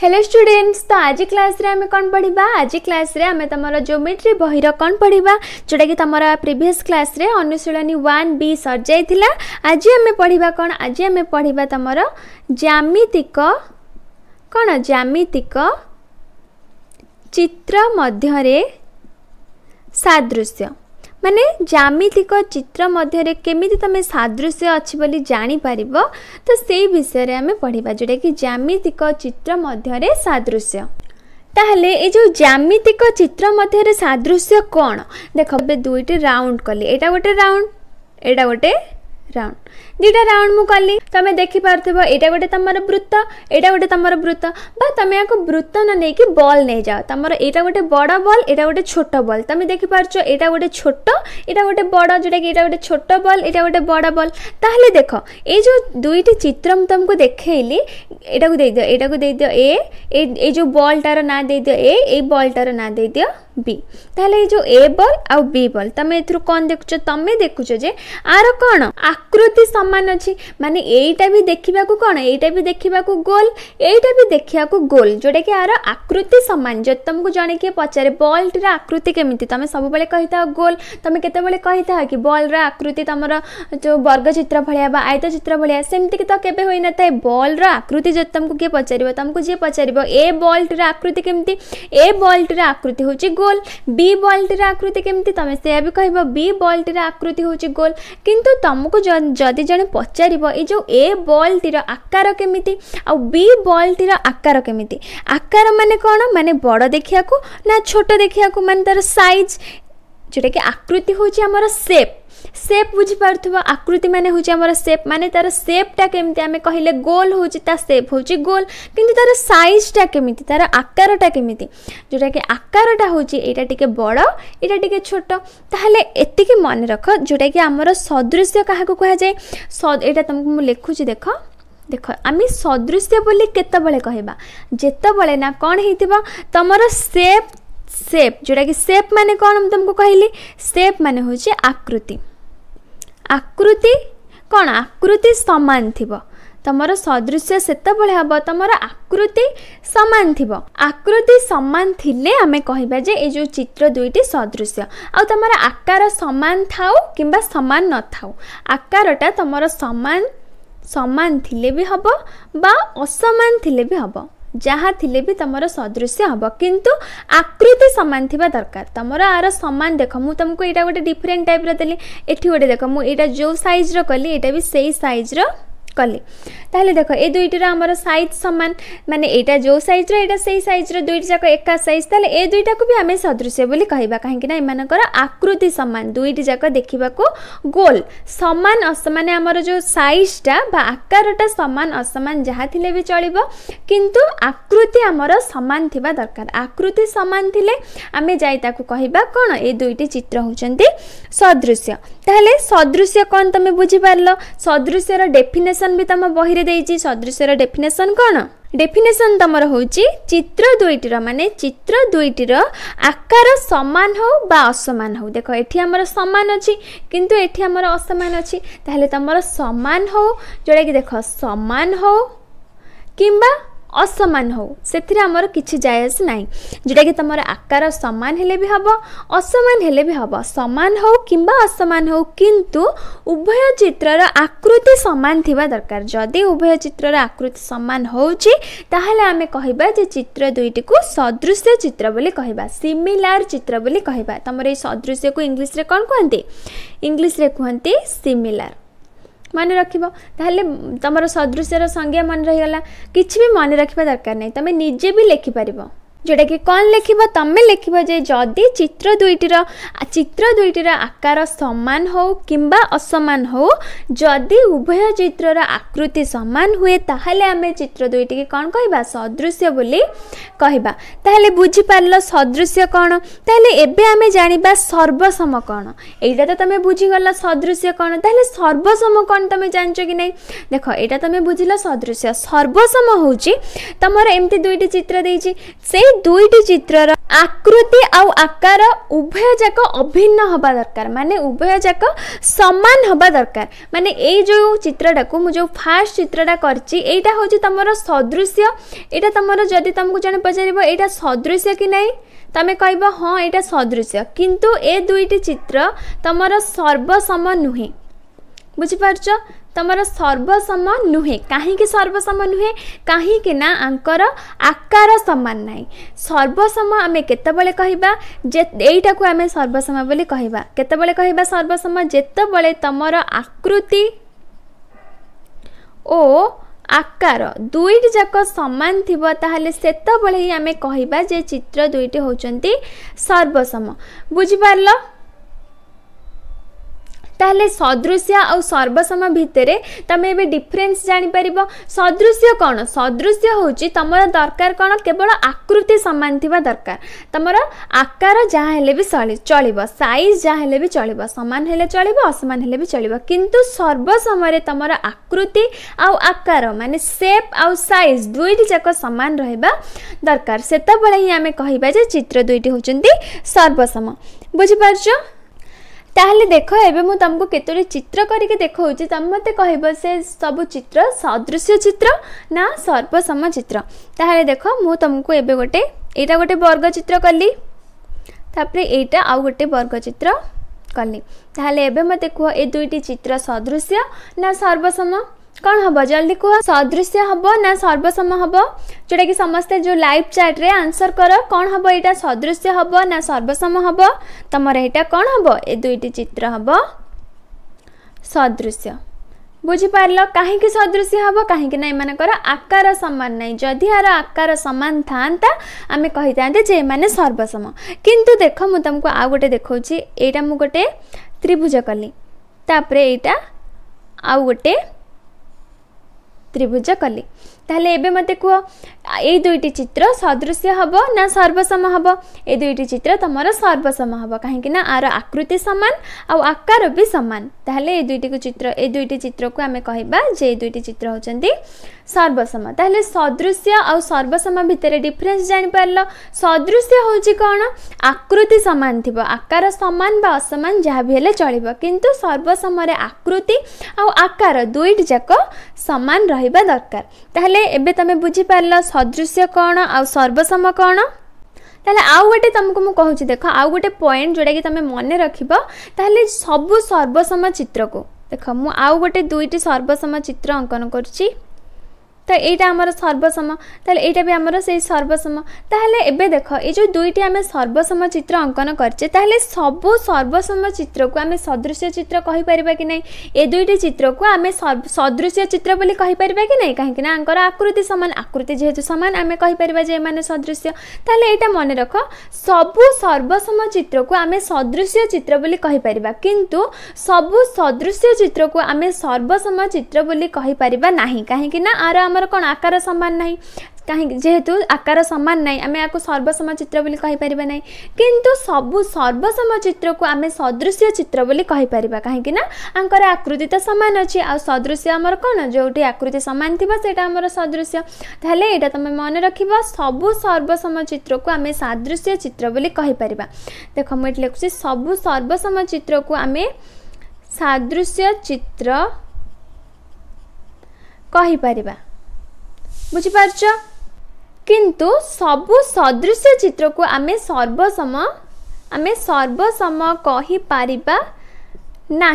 hello students ତ ଆଜି କ୍ଲାସ୍ରେ ଆମେ କ'ଣ ପଢ଼ିବା ଆଜି କ୍ଲାସ୍ରେ ଆମେ ତମର ଜୋମେଟ୍ରି ବହିର କ'ଣ ପଢ଼ିବା ଯେଉଁଟାକି ତମର ପ୍ରିଭିୟସ୍ କ୍ଲାସ୍ରେ ଅନୁଶୀଳନୀ ୱାନ୍ ବି ସରିଯାଇଥିଲା ଆଜି ଆମେ ପଢ଼ିବା କ'ଣ ଆଜି ଆମେ ପଢ଼ିବା ତମର ଜ୍ୟାମିତିକ କ'ଣ ଜ୍ୟାମିତିକ ଚିତ୍ର ମଧ୍ୟରେ ସାଦୃଶ୍ୟ ମାନେ ଜ୍ୟାମିତିକ ଚିତ୍ର ମଧ୍ୟରେ କେମିତି ତୁମେ ସାଦୃଶ୍ୟ ଅଛି ବୋଲି ଜାଣିପାରିବ ତ ସେଇ ବିଷୟରେ ଆମେ ପଢ଼ିବା ଯେଉଁଟାକି ଜ୍ୟାମିତିକ ଚିତ୍ର ମଧ୍ୟରେ ସାଦୃଶ୍ୟ ତାହେଲେ ଏଇ ଯେଉଁ ଜ୍ୟାମିତିକ ଚିତ୍ର ମଧ୍ୟରେ ସାଦୃଶ୍ୟ କ'ଣ ଦେଖ ଏବେ ଦୁଇଟି ରାଉଣ୍ଡ କଲି ଏଇଟା ଗୋଟେ ରାଉଣ୍ଡ ଏଇଟା ଗୋଟେ ରାଉଣ୍ଡ দুইটা রাউন্ড মু কলি তুমি দেখি পারুথিব এটা গোটে তোমার বৃত্ত এটা গোটে তোমার বৃত্ত বা তুমি ইয়াকে বৃত্ত ন নেইকি বল নেই যাও তোমার এটা গোটে বড় বল এটা গোটে ছোট বল তুমি দেখি পারছ এটা গোটে ছোট এটা গোটে বড় যেটা কি এটা গোটে ছোট বল এটা গোটে বড় বল তাহলে দেখ এই যে দুইটি চিত্র মু তোমাকে দেখাইলি এটাকে দেই দিও এটাকে দেই দিও এ এই যে বলটার না দেই দিও এ এই বলটার না দেই দিও বি তাহলে এই যে এ বল আউ বি বল তুমি এর কোন দেখুছ তুমি দেখুছ যে আর কোণ আকৃতি সম ସମାନ ଅଛି ମାନେ ଏଇଟା ବି ଦେଖିବାକୁ କ'ଣ ଏଇଟା ବି ଦେଖିବାକୁ ଗୋଲ୍ ଏଇଟା ବି ଦେଖିବାକୁ ଗୋଲ୍ ଯେଉଁଟାକି ଆର ଆକୃତି ସମାନ ଯଦି ତୁମକୁ ଜଣେ କିଏ ପଚାରେ ବଲ୍ଟିର ଆକୃତି କେମିତି ତୁମେ ସବୁବେଳେ କହିଥାଅ ଗୋଲ୍ ତୁମେ କେତେବେଳେ କହିଥାଅ କି ବଲ୍ର ଆକୃତି ତୁମର ଯେଉଁ ବର୍ଗଚିତ୍ର ଭଳିଆ ବା ଆୟତ ଚିତ୍ର ଭଳିଆ ସେମିତି ତ କେବେ ହୋଇନଥାଏ ବଲ୍ର ଆକୃତି ଯଦି ତୁମକୁ କିଏ ପଚାରିବ ତୁମକୁ ଯିଏ ପଚାରିବ ଏ ବଲ୍ଟିର ଆକୃତି କେମିତି ଏ ବଲ୍ଟିର ଆକୃତି ହେଉଛି ଗୋଲ୍ ବି ବଲ୍ଟିର ଆକୃତି କେମିତି ତୁମେ ସେଇଆ ବି କହିବ ବି ବଲ୍ଟିର ଆକୃତି ହେଉଛି ଗୋଲ୍ କିନ୍ତୁ ତୁମକୁ ଯଦି ଜଣେ ଜଣେ ପଚାରିବ ଏ ଯେଉଁ ଏ ବଲ୍ଟିର ଆକାର କେମିତି ଆଉ ବି ବଲ୍ଟିର ଆକାର କେମିତି ଆକାର ମାନେ କ'ଣ ମାନେ ବଡ଼ ଦେଖିବାକୁ ନା ଛୋଟ ଦେଖିବାକୁ ମାନେ ତା'ର ସାଇଜ୍ ଯେଉଁଟାକି ଆକୃତି ହେଉଛି ଆମର ସେପ୍ सेप बुझिपारुव आकृति मैंने हूँ आम सेप मान तार सेपटा केमी आम कहले गोल हूँ सेप हूँ गोल कि तार सैजटा केमी तार आकारटा केमी जोटा कि आकारटा हूँ यहाँ बड़ यहाँ टी छोट ताहले एतिक मन रख जोटा कि आम सदृश क्या कहुए यहाँ तुमको मुझे लिखुची देख देख आम ସଦୃଶ୍ୟ ବୋଲି କେତେବେଳେ କହିବା ଯେତେବେଳେ ନା କ'ଣ ହେଇଥିବ ତୁମର ସେପ୍ ସେପ୍ ଯେଉଁଟାକି ସେପ୍ ମାନେ କ'ଣ ମୁଁ ତୁମକୁ କହିଲି ସେପ୍ ମାନେ ହେଉଛି ଆକୃତି ଆକୃତି କ'ଣ ଆକୃତି ସମାନ ଥିବ ତମର ସଦୃଶ୍ୟ ସେତେବେଳେ ହେବ ତମର ଆକୃତି ସମାନ ଥିବ ଆକୃତି ସମାନ ଥିଲେ ଆମେ କହିବା ଯେ ଏ ଯେଉଁ ଚିତ୍ର ଦୁଇଟି ସଦୃଶ୍ୟ ଆଉ ତମର ଆକାର ସମାନ ଥାଉ କିମ୍ବା ସମାନ ନଥାଉ ଆକାରଟା ତମର ସମାନ ସମାନ ଥିଲେ ବି ହେବ ବା ଅସମାନ ଥିଲେ ବି ହେବ ଯାହା ଥିଲେ ବି ତମର ସଦୃଶ୍ୟ ହେବ କିନ୍ତୁ ଆକୃତି ସମାନ ଥିବା ଦରକାର ତମର ଆର ସମାନ ଦେଖ ମୁଁ ତମକୁ ଏଇଟା ଗୋଟେ ଡିଫରେଣ୍ଟ ଟାଇପ୍ର ଦେଲି ଏଠି ଗୋଟେ ଦେଖ ମୁଁ ଏଇଟା ଯେଉଁ ସାଇଜ୍ର କଲି ଏଇଟା ବି ସେଇ ସାଇଜ୍ର कले ले त ए दुईटी आम समान समा म जो साइज र एउटा सही सइज र दुईटा जाक एक दुईटा कुनै सदश्य पनि क्या काहीँक आकृति समान दुईटी जाक देखेको गोल समान असमान जो सइजटा आकारटा समान असमान जहाँ भी चल्य किन आकृति आम समान थारकार आकृति समान ले चित्र चित सदृश्य ତାହେଲେ ସଦୃଶ୍ୟ କ'ଣ ତୁମେ ବୁଝିପାରିଲ ସଦୃଶ୍ୟର ଡେଫିନେସନ୍ ବି ତୁମ ବହିରେ ଦେଇଛି ସଦୃଶ୍ୟର ଡେଫିନେସନ୍ କ'ଣ ଡେଫିନେସନ୍ ତୁମର ହେଉଛି ଚିତ୍ର ଦୁଇଟିର ମାନେ ଚିତ୍ର ଦୁଇଟିର ଆକାର ସମାନ ହେଉ ବା ଅସମାନ ହେଉ ଦେଖ ଏଠି ଆମର ସମାନ ଅଛି କିନ୍ତୁ ଏଠି ଆମର ଅସମାନ ଅଛି ତାହେଲେ ତୁମର ସମାନ ହେଉ ଯେଉଁଟାକି ଦେଖ ସମାନ ହେଉ କିମ୍ବା असमान हो हौ हमर कि जायस नै जेटा जोडाकि तम आकार समान हेले भी हबो असमान हेले भी हबो समान हो किंबा असमान हो किंतु उभय चितर आकृति समान थिबा दरकार जति उभय चित्र आकृति समान जे हौ त दुईटा सदृश्य चित् सिमिलर को इंग्लिश रे कोन इङ्ग्लिस इंग्लिश रे इङ्लिस सिमिलर ମନେ ରଖିବ ତାହେଲେ ତୁମର ସଦୃଶ୍ୟର ସଂଜ୍ଞା ମନେ ରହିଗଲା କିଛି ବି ମନେ ରଖିବା ଦରକାର ନାହିଁ ତୁମେ ନିଜେ ବି ଲେଖିପାରିବ ଯେଉଁଟାକି କ'ଣ ଲେଖିବ ତମେ ଲେଖିବ ଯେ ଯଦି ଚିତ୍ର ଦୁଇଟିର ଚିତ୍ର ଦୁଇଟିର ଆକାର ସମାନ ହେଉ କିମ୍ବା ଅସମାନ ହେଉ ଯଦି ଉଭୟ ଚିତ୍ରର ଆକୃତି ସମାନ ହୁଏ ତାହେଲେ ଆମେ ଚିତ୍ର ଦୁଇଟିକି କ'ଣ କହିବା ସଦୃଶ୍ୟ ବୋଲି କହିବା ତାହେଲେ ବୁଝିପାରିଲ ସଦୃଶ୍ୟ କ'ଣ ତାହେଲେ ଏବେ ଆମେ ଜାଣିବା ସର୍ବସମ କ'ଣ ଏଇଟା ତ ତମେ ବୁଝିଗଲ ସଦୃଶ୍ୟ କ'ଣ ତାହେଲେ ସର୍ବସମ କ'ଣ ତମେ ଜାଣିଛ କି ନାହିଁ ଦେଖ ଏଇଟା ତମେ ବୁଝିଲ ସଦୃଶ୍ୟ ସର୍ବସମ ହେଉଛି ତମର ଏମିତି ଦୁଇଟି ଚିତ୍ର ଦେଇଛି ସେଇ ଦୁଇଟି ଚିତ୍ରର ଆକୃତି ଆଉ ଆକାର ଉଭୟ ଯାକ ଅଭିନ୍ନ ହେବା ଦରକାର ମାନେ ଉଭୟ ଯାକ ସମାନ ହେବା ଦରକାର ମାନେ ଏଇ ଯେଉଁ ଚିତ୍ରଟାକୁ ମୁଁ ଯେଉଁ ଫାର୍ଷ୍ଟ ଚିତ୍ରଟା କରିଛି ଏଇଟା ହେଉଛି ତମର ସଦୃଶ୍ୟ ଏଇଟା ତମର ଯଦି ତମକୁ ଜଣେ ପଚାରିବ ଏଇଟା ସଦୃଶ୍ୟ କି ନାହିଁ ତମେ କହିବ ହଁ ଏଇଟା ସଦୃଶ୍ୟ କିନ୍ତୁ ଏ ଦୁଇଟି ଚିତ୍ର ତମର ସର୍ବସମ ନୁହେଁ ବୁଝିପାରୁଛ ତୁମର ସର୍ବସମ ନୁହେଁ କାହିଁକି ସର୍ବସମ ନୁହେଁ କାହିଁକି ନା ଆଙ୍କର ଆକାର ସମାନ ନାହିଁ ସର୍ବସମ ଆମେ କେତେବେଳେ କହିବା ଯେ ଏଇଟାକୁ ଆମେ ସର୍ବସମ ବୋଲି କହିବା କେତେବେଳେ କହିବା ସର୍ବସମ ଯେତେବେଳେ ତୁମର ଆକୃତି ଓ ଆକାର ଦୁଇଟି ଯାକ ସମାନ ଥିବ ତାହେଲେ ସେତେବେଳେ ହିଁ ଆମେ କହିବା ଯେ ଚିତ୍ର ଦୁଇଟି ହେଉଛନ୍ତି ସର୍ବସମ ବୁଝିପାରିଲ ତାହେଲେ ସଦୃଶ୍ୟ ଆଉ ସର୍ବସମ ଭିତରେ ତୁମେ ଏବେ ଡିଫରେନ୍ସ ଜାଣିପାରିବ ସଦୃଶ୍ୟ କ'ଣ ସଦୃଶ୍ୟ ହେଉଛି ତୁମର ଦରକାର କ'ଣ କେବଳ ଆକୃତି ସମାନ ଥିବା ଦରକାର ତୁମର ଆକାର ଯାହା ହେଲେ ବି ଚଳିବ ସାଇଜ୍ ଯାହା ହେଲେ ବି ଚଳିବ ସମାନ ହେଲେ ଚଳିବ ଅସମାନ ହେଲେ ବି ଚଳିବ କିନ୍ତୁ ସର୍ବସମୟରେ ତୁମର ଆକୃତି ଆଉ ଆକାର ମାନେ ସେପ୍ ଆଉ ସାଇଜ୍ ଦୁଇଟି ଯାକ ସମାନ ରହିବା ଦରକାର ସେତେବେଳେ ହିଁ ଆମେ କହିବା ଯେ ଚିତ୍ର ଦୁଇଟି ହେଉଛନ୍ତି ସର୍ବସମ ବୁଝିପାରୁଛ ताहले देखो एबे मु तुमको केतोरे चित्र करके देखाऊँ तुम मत कह से सब चित्र सदृश्य चित्र ना सर्वसम चित्र ताहले देख मु तुमको एबे गोटे यहाँ गोटे वर्ग चित्र कली तापर यहाँ आउ गोटे वर्ग चित्र कली ताल मत कह ये दुईटी चित्र सदृश्य ना सर्वसम जल्दी कम हे जी क सदश्यो जो लाइव चैट रे आंसर चाट्रे आन्सर किटा सदश्य हे न ना सर्वसम त म एटा कम हे ए दुईटा चित्र हे सदश्य बुझिपार काहीँक सदृश्य हे काहीँक न आकार समान नै जिरो आकार समान थान् सर्वसम्म कि देखा आउँदै देखाउँछु एटा म गए त्रिभुज कि गोटे ତ୍ରିଭୁଜ କଲି ତାହେଲେ ଏବେ ମୋତେ କୁହ ଏଇ ଦୁଇଟି ଚିତ୍ର ସଦୃଶ୍ୟ ହେବ ନା ସର୍ବସମ ହେବ ଏ ଦୁଇଟି ଚିତ୍ର ତୁମର ସର୍ବସମ ହେବ କାହିଁକିନା ଆର ଆକୃତି ସମାନ ଆଉ ଆକାର ବି ସମାନ ତାହେଲେ ଏ ଦୁଇଟିକୁ ଚିତ୍ର ଏ ଦୁଇଟି ଚିତ୍ରକୁ ଆମେ କହିବା ଯେ ଏ ଦୁଇଟି ଚିତ୍ର ହେଉଛନ୍ତି ସର୍ବସମ ତାହେଲେ ସଦୃଶ୍ୟ ଆଉ ସର୍ବସମ ଭିତରେ ଡିଫରେନ୍ସ ଜାଣିପାରିଲ ସଦୃଶ୍ୟ ହେଉଛି କ'ଣ ଆକୃତି ସମାନ ଥିବ ଆକାର ସମାନ ବା ଅସମାନ ଯାହା ବି ହେଲେ ଚଳିବ କିନ୍ତୁ ସର୍ବସମରେ ଆକୃତି ଆଉ ଆକାର ଦୁଇଟି ଯାକ ସମାନ ରହିବା ଦରକାର ତାହେଲେ ଏବେ ତମେ ବୁଝିପାରିଲ ସଦୃଶ୍ୟ କ'ଣ ଆଉ ସର୍ବସମ କ'ଣ ତାହେଲେ ଆଉ ଗୋଟେ ତମକୁ ମୁଁ କହୁଛି ଦେଖ ଆଉ ଗୋଟେ ପଏଣ୍ଟ ଯେଉଁଟାକି ତମେ ମନେ ରଖିବ ତାହେଲେ ସବୁ ସର୍ବସମ ଚିତ୍ରକୁ ଦେଖ ମୁଁ ଆଉ ଗୋଟେ ଦୁଇଟି ସର୍ବସମ ଚିତ୍ର ଅଙ୍କନ କରୁଛି तो यहाँ आम सर्वसम तेल यहाँ भी आम सर्वसम ताले एवं देख ये दुईटी आम सर्वसम चित्र अंकन करे सब सर्वसम चित्र को आम सदृश चित्र कहीपर कि नहीं दुईट चित्र को आम सदृश चित्र बोली कहीपर कि ना कहीं आकृति सामान आकृति जेहतु सामान आम कहीपर जे मैंने सदृश तेल यहाँ मन रख सबु सर्वसम चित्र को आम सदृश चित्र बोली कहीपर कि सबु सदृश चित्र को आम सर्वसम चित्र बोली कहीपर ना कहीं आर आम आमर कौन आकार सामान ना कहीं जेहेतु आकार सामान ना आम आपको सर्वसम चित्रपर ना कि सबू सर्वसम चित्र को आम सदृश चित्र बोली कहींपर कहीं आकृति तो सामान अच्छे सदृश आमर कौन जो आकृति सामान थी से सदृश तेल यहाँ तुम मन रख सब सर्वसम चित्र को आम सदृश चित्रपर देख मुझे लिखुच सब सर्वसम चित्र को आम सदृश चित्र कहींपरिया बुझिपारच किंतु सब सदृश चित्र को आम सर्वसम आम सर्वसम कहीपर ना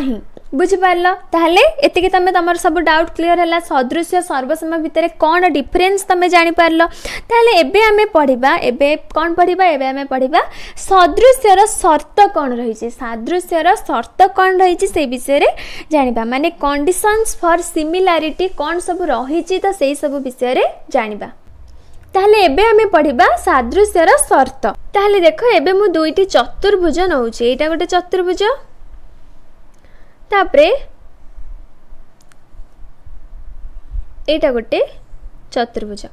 ବୁଝିପାରିଲ ତାହେଲେ ଏତିକି ତମେ ତମର ସବୁ ଡାଉଟ୍ କ୍ଲିୟର ହେଲା ସଦୃଶ୍ୟ ସର୍ବସମୟ ଭିତରେ କ'ଣ ଡିଫରେନ୍ସ ତମେ ଜାଣିପାରିଲ ତାହେଲେ ଏବେ ଆମେ ପଢ଼ିବା ଏବେ କ'ଣ ପଢ଼ିବା ଏବେ ଆମେ ପଢ଼ିବା ସଦୃଶ୍ୟର ସର୍ତ୍ତ କ'ଣ ରହିଛି ସାଦୃଶ୍ୟର ସର୍ତ୍ତ କ'ଣ ରହିଛି ସେ ବିଷୟରେ ଜାଣିବା ମାନେ କଣ୍ଡିସନ୍ସ ଫର୍ ସିମିଲାରିଟି କ'ଣ ସବୁ ରହିଛି ତ ସେଇ ସବୁ ବିଷୟରେ ଜାଣିବା ତାହେଲେ ଏବେ ଆମେ ପଢ଼ିବା ସାଦୃଶ୍ୟର ସର୍ତ୍ତ ତାହେଲେ ଦେଖ ଏବେ ମୁଁ ଦୁଇଟି ଚତୁର୍ଭୁଜ ନେଉଛି ଏଇଟା ଗୋଟେ ଚତୁର୍ଭୁଜ ତାପରେ ଏଇଟା ଗୋଟେ ଚତୁର୍ଭୁଜ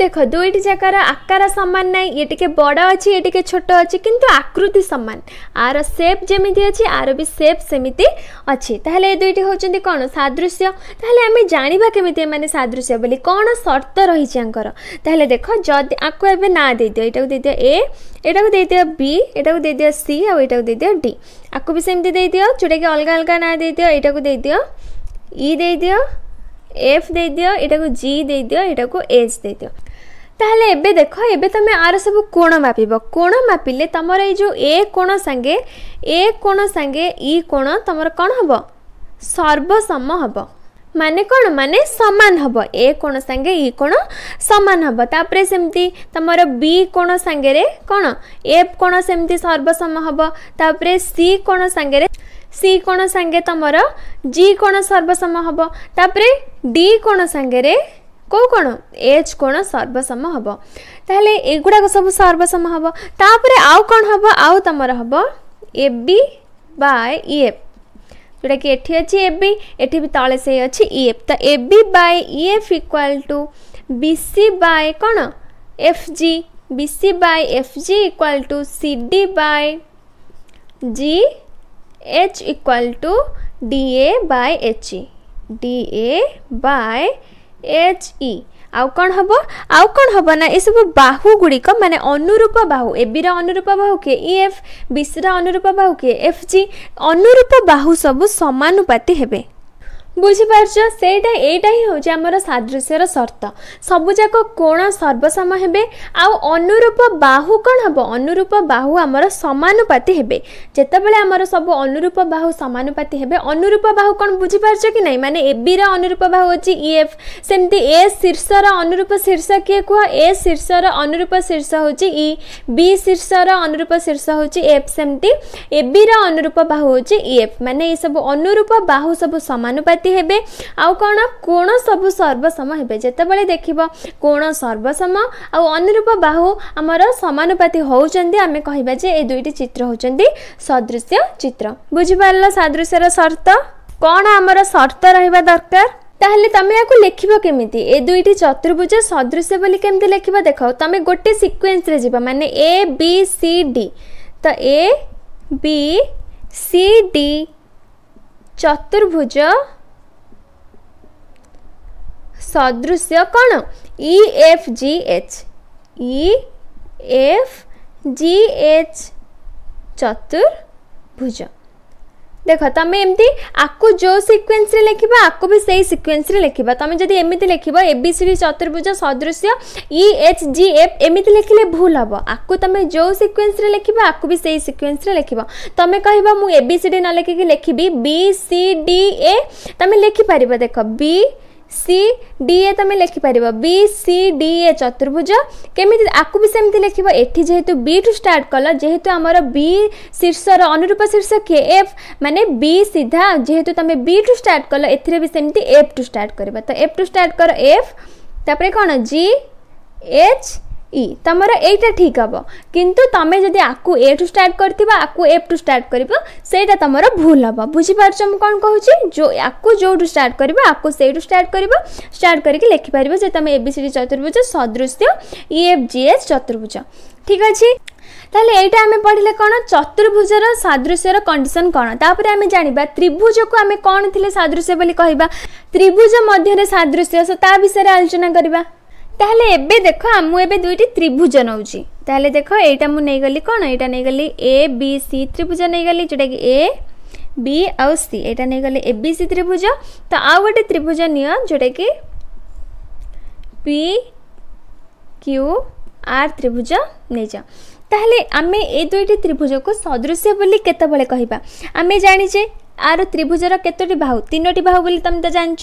দেখ দুইটি জায়গার আকার সমান নাই ইয়ে টিকে বড় অছি ইয়ে টিকে ছোট অছি কিন্তু আকৃতি সমান আর সেপ যেমিতি অছি আর বি সেপ সেমিতি অছি তাহলে এ দুইটি হচ্ছেন কোণ সাদৃশ্য তাহলে আমি জাঁয়া কেমিতি এমানে সাদৃশ্য বলি কোণ সর্ত রয়েছে আঙ্কর তাহলে দেখ যদি আকু এবে না দিয়ে দিও এটাকে দিয়ে দিও এ এটাকে দিয়ে দিও বি এটাকে দিয়ে দিও সি আর এটাকে দিয়ে দিও ডি আকু বি সেমতি দিয়ে দিও যেটাকি অলগা অলগা না দিয়ে দিও এটাকে দিয়ে দিও ই দিয়ে দিও এফ দিয়ে দিও এটাকে জি দিয়ে দিও এটাকে এচ দিয়ে দিও ତାହେଲେ ଏବେ ଦେଖ ଏବେ ତମେ ଆର ସବୁ କୋଣ ମାପିବ କୋଣ ମାପିଲେ ତମର ଏଇ ଯେଉଁ ଏ କୋଣ ସାଙ୍ଗେ ଏ କୋଣ ସାଙ୍ଗେ ଇ କୋଣ ତମର କ'ଣ ହେବ ସର୍ବସମ ହେବ ମାନେ କ'ଣ ମାନେ ସମାନ ହେବ ଏ କୋଣ ସାଙ୍ଗେ ଇ କୋଣ ସମାନ ହେବ ତାପରେ ସେମିତି ତମର ବି କୋଣ ସାଙ୍ଗରେ କ'ଣ ଏଫ୍ କୋଣ ସେମିତି ସର୍ବସମ ହେବ ତାପରେ ସି କୋଣ ସାଙ୍ଗରେ सी कोण सागे तुमर जी कोण सर्वसम हम तापर डी कोण सागे କେଉଁ କ'ଣ ଏଚ୍ କ'ଣ ସର୍ବସମ ହେବ ତାହେଲେ ଏଗୁଡ଼ାକ ସବୁ ସର୍ବସମ ହେବ ତାପରେ ଆଉ କ'ଣ ହେବ ଆଉ ତୁମର ହେବ ଏ ବି ବାଏ ଇ ଏଫ୍ ଯେଉଁଟାକି ଏଠି ଅଛି ଏ ବି ଏଠି ବି ତଳେ ସେଇ ଅଛି ଇ ଏଫ୍ ତ A B by E F equal to B C by କ'ଣ F G B C by F G equal to C D by G H equal to D A by H E D A by H E ଆଉ କ'ଣ ହେବ ଆଉ କ'ଣ ହେବ ନା ଏସବୁ ବାହୁ ଗୁଡ଼ିକ ମାନେ ଅନୁରୂପ ବାହୁ ଏବିର ଅନୁରୂପ ବାହୁ କିଏ ଇ ଏଫ୍ ବି ସିର ଅନୁରୂପ ବାହୁ କିଏ ଏଫ୍ ଜି ଅନୁରୂପ ବାହୁ ସବୁ ସମାନୁପାତି ହେବେ ବୁଝିପାରୁଛ ସେଇଟା ଏଇଟା ହିଁ ହେଉଛି ଆମର ସାଦୃଶ୍ୟର ସର୍ତ୍ତ ସବୁଯାକ କୋଣ ସର୍ବସମ ହେବେ ଆଉ ଅନୁରୂପ ବାହୁ କ'ଣ ହେବ ଅନୁରୂପ ବାହୁ ଆମର ସମାନୁପାତି ହେବେ ଯେତେବେଳେ ଆମର ସବୁ ଅନୁରୂପ ବାହୁ ସମାନୁପାତି ହେବେ ଅନୁରୂପ ବାହୁ କ'ଣ ବୁଝିପାରୁଛ କି ନାହିଁ ମାନେ ଏବିର ଅନୁରୂପ ବାହୁ ହେଉଛି ଇଏଫ୍ ସେମିତି ଏ ଶୀର୍ଷର ଅନୁରୂପ ଶୀର୍ଷ କିଏ କୁହ ଏ ଶୀର୍ଷର ଅନୁରୂପ ଶୀର୍ଷ ହେଉଛି ଇ ବି ଶୀର୍ଷର ଅନୁରୂପ ଶୀର୍ଷ ହେଉଛି ଏଫ୍ ସେମିତି ଏବିର ଅନୁରୂପ ବାହୁ ହେଉଛି ଇଏଫ୍ ମାନେ ଏସବୁ ଅନୁରୂପ ବାହୁ ସବୁ ସମାନୁପାତି हे आँ कोण सब सर्वसम हे जितेबाद देख कोण सर्वसम आनुरूप बाहू आमर सामानुपाति आम कह दुईट चित्र हूँ सदृश चित्र बुझिपार सदृश सर्त कौन आम सर्त रहा दरकार ताहले तुम्हें या लिख केमी ए दुईट चतुर्भुज सदृश बोली केमी लिख देख तुम गोटे सिक्वेन्स मान ए बी सी डी तो ए बी सी डी चतुर्भुज ସଦୃଶ୍ୟ କ'ଣ E F G H E F G H ଚତୁର୍ଭୁଜ ଦେଖ ତମେ ଏମିତି ଆକୁ ଯେଉଁ ସିକ୍ୱେନ୍ସରେ ଲେଖିବ ଆକୁ ବି ସେଇ ସିକ୍ୱେନ୍ସରେ ଲେଖିବ ତମେ ଯଦି ଏମିତି ଲେଖିବ ଏବିସିଡି ଚତୁର୍ଭୁଜ ସଦୃଶ୍ୟ ଇ ଏଚ୍ ଜି ଏଫ୍ ଏମିତି ଲେଖିଲେ ଭୁଲ ହେବ ଆକୁ ତମେ ଯେଉଁ ସିକ୍ୱେନ୍ସରେ ଲେଖିବ ଆକୁ ବି ସେଇ ସିକ୍ୱେନ୍ସରେ ଲେଖିବ ତମେ କହିବ ମୁଁ ଏବିସିଡି ନ ଲେଖିକି ଲେଖିବି ବି ସି ଡି ଏ ତମେ ଲେଖିପାରିବ ଦେଖ ବି सी डी ए तुम लिखिपर बी सी डी ए चतुर्भुज केमी आपको भी सेमती लिखी जेहेतु बी टू स्टार्ट कल जेहेतु आमर बी शीर्षर अनुरूप शीर्ष किए एफ माने बी सीधा जेहेतु तुम बी टू स्टार्ट कल ए एफ टू स्टार्ट कर तो एफ टू स्टार्ट कर एफ तापर कौन जी एच ই তোমার এইটা ঠিক হব কিন্তু তুমি যদি আকু এ টু স্টার্ট করবা আকু এফ টু স্টার্ট করব সেইটা তোমার ভুল হব বুঝিপারছ মু কম কুচি আকু যেটু স্টার্ট করবা আকু সেইটু স্টার্ট করব স্টার্ট করি লেখিপার যে তুমি এবিসিডি চতুর্ভুজ সদৃশ ইএফ জিএস চতুর্ভুজ ঠিক আছে তাহলে এইটা আমি পড়লে কোণ চতুর্ভুজর সাদৃশ্যর কন্ডিশন কোণ তাপরে আমি জাঁয়া ত্রিভুজকু আমি কোণ লে সাদৃশ্য বলে কহবা ত্রিভুজ মধ্যে সাদৃশ্য তা বিষয়ে আলোচনা করা তাহলে এবে দেখো আমি এবে দুইটি ত্রিভুজ নেউছি তাহলে দেখো এইটা মু নেইগলি কোন এইটা নেইগলি এ বি সি ত্রিভুজ নেইগলি যেটা কি এ বি আউ সি এইটা নেইগলি এ বি সি ত্রিভুজ তো আউ গোটে ত্রিভুজ নিও যেটা কি পি কিউ আর ত্রিভুজ নেইযাও তাহলে আমি এই দুইটি ত্রিভুজকে সদৃশ্য বলি কেতবে কহবা আমি জানিছে আর ত্রিভুজর কতটি বাহু তিনোটি বাহু বলে তুমি তো জানিছ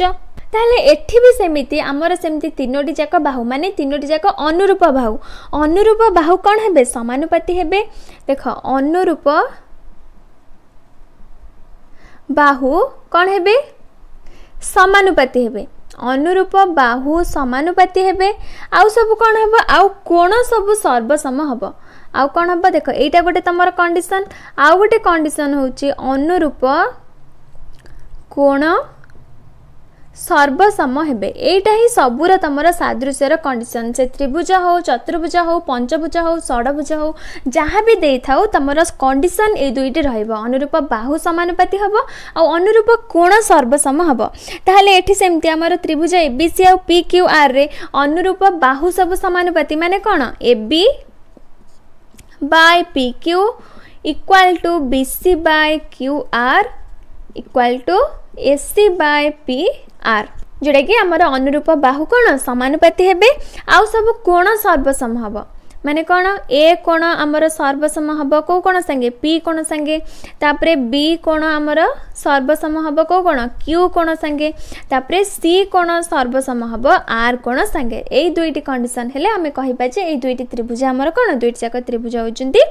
ତାହେଲେ ଏଠି ବି ସେମିତି ଆମର ସେମିତି ତିନୋଟି ଯାକ ବାହୁ ମାନେ ତିନୋଟି ଯାକ ଅନୁରୂପ ବାହୁ ଅନୁରୂପ ବାହୁ କ'ଣ ହେବେ ସମାନୁପାତି ହେବେ ଦେଖ ଅନୁରୂପ ବାହୁ କ'ଣ ହେବେ ସମାନୁପାତି ହେବେ ଅନୁରୂପ ବାହୁ ସମାନୁପାତି ହେବେ ଆଉ ସବୁ କ'ଣ ହେବ ଆଉ କୋଣ ସବୁ ସର୍ବସମ ହେବ ଆଉ କ'ଣ ହେବ ଦେଖ ଏଇଟା ଗୋଟେ ତମର କଣ୍ଡିସନ୍ ଆଉ ଗୋଟେ କଣ୍ଡିସନ୍ ହେଉଛି ଅନୁରୂପ କୋଣ ସର୍ବସମ ହେବେ ଏଇଟା ହିଁ ସବୁର ତମର ସାଦୃଶ୍ୟର କଣ୍ଡିସନ୍ ସେ ତ୍ରିଭୁଜ ହଉ ଚତୁର୍ଭୁଜ ହଉ ପଞ୍ଚଭୁଜ ହଉ ଷଡ଼ଭୁଜ ହଉ ଯାହା ବି ଦେଇଥାଉ ତମର କଣ୍ଡିସନ୍ ଏଇ ଦୁଇଟି ରହିବ ଅନୁରୂପ ବାହୁ ସମାନୁପାତି ହବ ଆଉ ଅନୁରୂପ କୋଣ ସର୍ବସମ ହବ ତାହେଲେ ଏଠି ସେମିତି ଆମର ତ୍ରିଭୁଜ ଏ ବି ସି ଆଉ ପି କ୍ୟୁ ଆର୍ରେ ଅନୁରୂପ ବାହୁ ସବୁ ସମାନୁପାତି ମାନେ କ'ଣ A B by P Q equal to B C by Q R equal to A C by P R ଯେଉଁଟାକି ଆମର ଅନୁରୂପ ବାହୁ କଣ ସମାନୁପାତି ହେବେ ଆଉ ସବୁ କୋଣ ସର୍ବସମ ହେବ ମାନେ କ'ଣ ଏ କୋଣ ଆମର ସର୍ବସମ ହେବ କେଉଁ କଣ ସାଙ୍ଗେ ପି କୋଣ ସାଙ୍ଗେ ତାପରେ ବି କୋଣ ଆମର ସର୍ବସମ ହେବ କେଉଁ କଣ କ୍ୟୁ କୋଣ ସାଙ୍ଗେ ତାପରେ ସି କୋଣ ସର୍ବସମ ହେବ ଆର୍ କୋଣ ସାଙ୍ଗେ ଏଇ ଦୁଇଟି କଣ୍ଡିସନ୍ ହେଲେ ଆମେ କହିବା ଯେ ଏଇ ଦୁଇଟି ତ୍ରିଭୁଜ ଆମର କ'ଣ ଦୁଇଟି ଯାକ ତ୍ରିଭୁଜ ହେଉଛନ୍ତି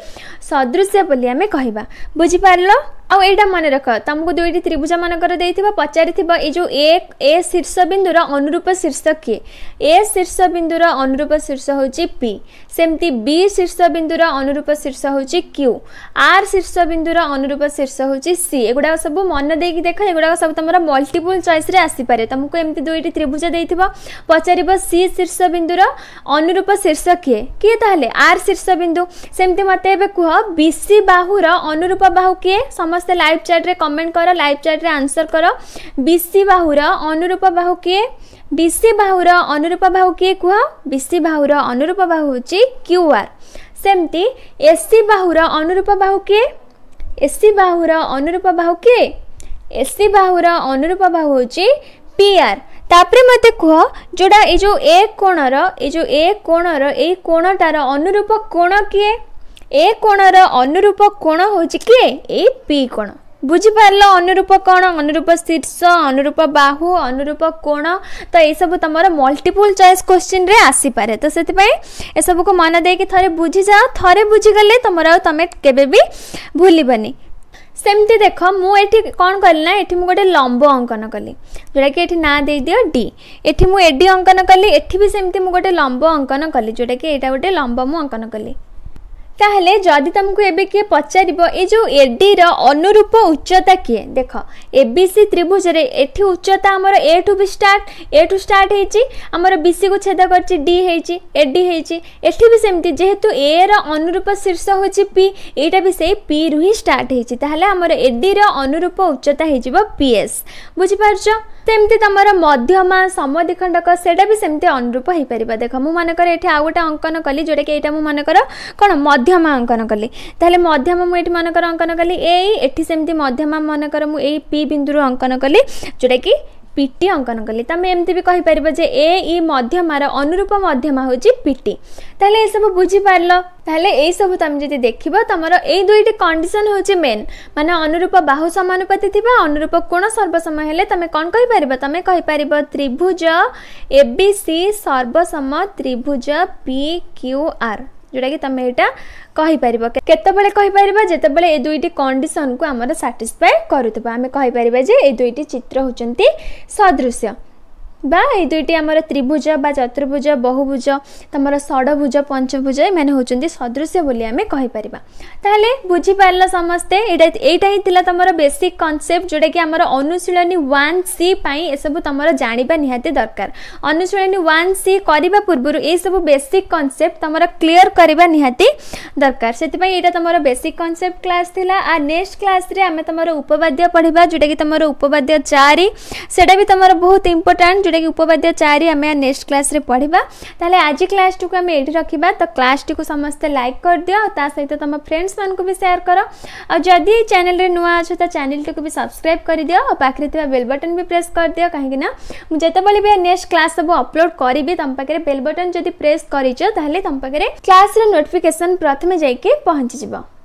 ସଦୃଶ୍ୟ ବୋଲି ଆମେ କହିବା ବୁଝିପାରିଲ आईटा मन रख तुमको दुईट त्रिभुज मानक पचार जो ए शीर्ष बिंदुर अनुरूप शीर्ष किए ए शीर्ष बिंदुर अनुरूप शीर्ष हूँ पी सेमती बी शीर्ष बिंदुर अनुरूप शीर्ष हूँ क्यू आर शीर्ष बिंदुर अनुरूप शीर्ष हूँ सी एगुड़ा सब मन दे देख एगुड़ा सब तुम मल्टीपुल चयस आसपा तुमको एमती दुईट त्रिभुज दे पचार सी शीर्ष बिंदुर अनुरूप शीर्ष किए किए तो आर शीर्ष बिंदु सेमती मत कह बी बाहूर अनुरूप बाहू किए समय ସମସ୍ତେ ଲାଇଭ୍ ଚାଟ୍ରେ କମେଣ୍ଟ କର ଲାଇଭ୍ ଚାଟ୍ରେ ଆନ୍ସର୍ କର ବିସି ବାହୁର ଅନୁରୂପ ବାହୁ କିଏ ବିସି ବାହୁର ଅନୁରୂପ ବାହୁ କିଏ କୁହ ବିସି ବାହୁର ଅନୁରୂପ ବାହୁ ହେଉଛି କ୍ୟୁ ଆର୍ ସେମିତି ଏସ୍ସି ବାହୁର ଅନୁରୂପ ବାହୁ କିଏ ଏସ୍ସି ବାହୁର ଅନୁରୂପ ବାହୁ କିଏ ଏସ୍ସି ବାହୁର ଅନୁରୂପ ବାହୁ ହେଉଛି ପି ଆର୍ ତାପରେ ମୋତେ କୁହ ଯେଉଁଟା ଏଇ ଯେଉଁ ଏ କୋଣର ଏଇ ଯେଉଁ ଏ କୋଣର ଏଇ କୋଣଟାର ଅନୁରୂପ କୋଣ କିଏ ଏ କୋଣର ଅନୁରୂପ କୋଣ ହେଉଛି କିଏ ଏଇ ପି କୋଣ ବୁଝିପାରିଲ ଅନୁରୂପ କ'ଣ ଅନୁରୂପ ଶୀର୍ଷ ଅନୁରୂପ ବାହୁ ଅନୁରୂପ କୋଣ ତ ଏସବୁ ତୁମର ମଲ୍ଟିପୁଲ୍ ଚଏସ୍ କୋଶ୍ଚିନ୍ରେ ଆସିପାରେ ତ ସେଥିପାଇଁ ଏସବୁକୁ ମନ ଦେଇକି ଥରେ ବୁଝିଯାଅ ଥରେ ବୁଝିଗଲେ ତୁମର ଆଉ ତୁମେ କେବେ ବି ଭୁଲିବନି ସେମିତି ଦେଖ ମୁଁ ଏଠି କ'ଣ କଲି ନା ଏଠି ମୁଁ ଗୋଟେ ଲମ୍ବ ଅଙ୍କନ କଲି ଯେଉଁଟାକି ଏଠି ନାଁ ଦେଇଦିଅ ଡି ଏଠି ମୁଁ ଏ ଡି ଅଙ୍କନ କଲି ଏଠି ବି ସେମିତି ମୁଁ ଗୋଟେ ଲମ୍ବ ଅଙ୍କନ କଲି ଯେଉଁଟାକି ଏଇଟା ଗୋଟେ ଲମ୍ବ ମୁଁ ଅଙ୍କନ କଲି ତାହେଲେ ଯଦି ତୁମକୁ ଏବେ କିଏ ପଚାରିବ ଏ ଯେଉଁ ଏଡିର ଅନୁରୂପ ଉଚ୍ଚତା କିଏ ଦେଖ ଏ ବି ସି ତ୍ରିଭୁଜରେ ଏଠି ଉଚ୍ଚତା ଆମର ଏଠୁ ବି ଷ୍ଟାର୍ଟ ଏଠୁ ଷ୍ଟାର୍ଟ ହେଇଛି ଆମର ବିସିକୁ ଛେଦ କରିଛି ଡି ହେଇଛି ଏ ଡି ହେଇଛି ଏଠି ବି ସେମିତି ଯେହେତୁ ଏର ଅନୁରୂପ ଶୀର୍ଷ ହେଉଛି ପି ଏଇଟା ବି ସେଇ ପିରୁ ହିଁ ଷ୍ଟାର୍ଟ ହେଇଛି ତାହେଲେ ଆମର ଏଡିର ଅନୁରୂପ ଉଚ୍ଚତା ହେଇଯିବ ପି ଏସ୍ ବୁଝିପାରୁଛ ସେମିତି ତୁମର ମଧ୍ୟମା ସମଦ୍ୱିଖଣ୍ଡକ ସେଇଟା ବି ସେମିତି ଅନୁରୂପ ହେଇପାରିବ ଦେଖ ମୁଁ ମନେକର ଏଠି ଆଉ ଗୋଟେ ଅଙ୍କନ କଲି ଯେଉଁଟାକି ଏଇଟା ମୁଁ ମନେକର କ'ଣ ମଧ୍ୟମା ଅଙ୍କନ କଲି ତାହେଲେ ମଧ୍ୟମ ମୁଁ ଏଠି ମନେକର ଅଙ୍କନ କଲି ଏଇ ଏଠି ସେମିତି ମଧ୍ୟମା ମନେକର ମୁଁ ଏଇ ପି ବିନ୍ଦୁରୁ ଅଙ୍କନ କଲି ଯେଉଁଟାକି ପିଟି ଅଙ୍କନ କଲି ତୁମେ ଏମିତି ବି କହିପାରିବ ଯେ ଏ ଇ ମଧ୍ୟମାର ଅନୁରୂପ ମଧ୍ୟମା ହେଉଛି ପିଟି ତାହେଲେ ଏସବୁ ବୁଝିପାରିଲ ତାହେଲେ ଏଇସବୁ ତୁମେ ଯଦି ଦେଖିବ ତୁମର ଏଇ ଦୁଇଟି କଣ୍ଡିସନ୍ ହେଉଛି ମେନ୍ ମାନେ ଅନୁରୂପ ବାହୁ ସମାନୁପାତି ଥିବା ଅନୁରୂପ କୋଣ ସର୍ବସମ ହେଲେ ତୁମେ କ'ଣ କହିପାରିବ ତୁମେ କହିପାରିବ ତ୍ରିଭୁଜ ଏ ବି ସି ସର୍ବସମ ତ୍ରିଭୁଜ ପି କ୍ୟୁ ଆର୍ जोटा कि तुम यहाँ कहीपर केतबले कहीपर बड़े ये दुईट कंडीशन को आम साटिस्फाए करें आम कहीपर जे ये दुईट चित्र होती सदृश्य বা এই দুইটি আমার ত্রিভুজ বা চতুর্ভুজ বহুভুজ তোমার ষড়ভুজ পঞ্চভুজ এমানে হচ্ছেন সদৃশ বলে আমি কহিপার তাহলে বুঝিপার সমস্তে এটা এইটা হি লা তোমার বেসিক কনসেপ্ট যেটা কি আমার অনুশীলনী ওয়ান সি পাই এসব তোমার জাঁয়া নিহতি দরকার অনুশীলনী ওয়ান সি করা পূর্ব এইসব বেসিক কনসেপ্ট তোমার ক্লিয়ার করা নিহতি দরকার সেপাই এটা তোমার বেসিক কনসেপ্ট ক্লাস লা আর নেক্সট ক্লাসে আমি তোমার উপবাদ্য পড়া যেটা কি তোমার উপবাদ্য চারি সেটা বি তোমার বহুত ইম্পর্টাট ଯେଉଁଟାକି ଉପବାଦ୍ୟ ଚାରି ଆମେ ନେକ୍ସଟ କ୍ଲାସ୍ରେ ପଢ଼ିବା ତାହେଲେ ଆଜି କ୍ଲାସ୍ଟିକୁ ଆମେ ଏଇଠି ରଖିବା ତ କ୍ଲାସ୍ଟିକୁ ସମସ୍ତେ ଲାଇକ୍ କରିଦିଅ ଆଉ ତା ସହିତ ତୁମ ଫ୍ରେଣ୍ଡସ୍ମାନଙ୍କୁ ବି ସେୟାର କର ଆଉ ଯଦି ଏଇ ଚ୍ୟାନେଲରେ ନୂଆ ଅଛ ତ ଚ୍ୟାନେଲଟିକୁ ବି ସବସ୍କ୍ରାଇବ୍ କରିଦିଅ ଆଉ ପାଖରେ ଥିବା ବେଲ୍ ବଟନ୍ ବି ପ୍ରେସ୍ କରିଦିଅ କାହିଁକିନା ମୁଁ ଯେତେବେଳେ ବି ନେକ୍ସଟ କ୍ଲାସ୍ ସବୁ ଅପଲୋଡ଼ କରିବି ତୁମ ପାଖରେ ବେଲ୍ ବଟନ୍ ଯଦି ପ୍ରେସ୍ କରିଛ ତାହେଲେ ତୁମ ପାଖରେ କ୍ଲାସ୍ର ନୋଟିଫିକେସନ୍ ପ୍ରଥମେ ଯାଇକି ପହଞ୍ଚିଯିବ